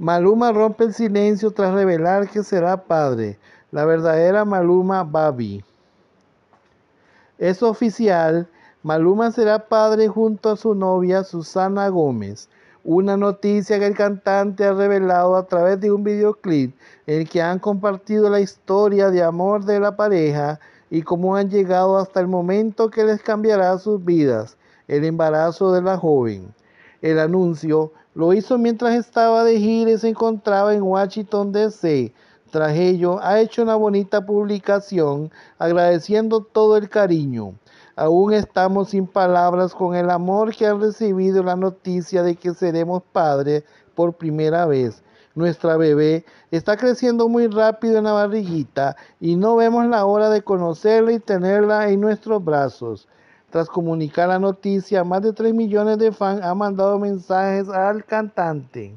Maluma rompe el silencio tras revelar que será padre. La verdadera Maluma Babi. Es oficial, Maluma será padre junto a su novia Susana Gómez. Una noticia que el cantante ha revelado a través de un videoclip en el que han compartido la historia de amor de la pareja y cómo han llegado hasta el momento que les cambiará sus vidas, el embarazo de la joven. El anuncio lo hizo mientras estaba de gira y se encontraba en Washington, D.C. Tras ello, ha hecho una bonita publicación agradeciendo todo el cariño. Aún estamos sin palabras con el amor que han recibido la noticia de que seremos padres por primera vez. Nuestra bebé está creciendo muy rápido en la barriguita y no vemos la hora de conocerla y tenerla en nuestros brazos. Tras comunicar la noticia, más de 3 millones de fans han mandado mensajes al cantante.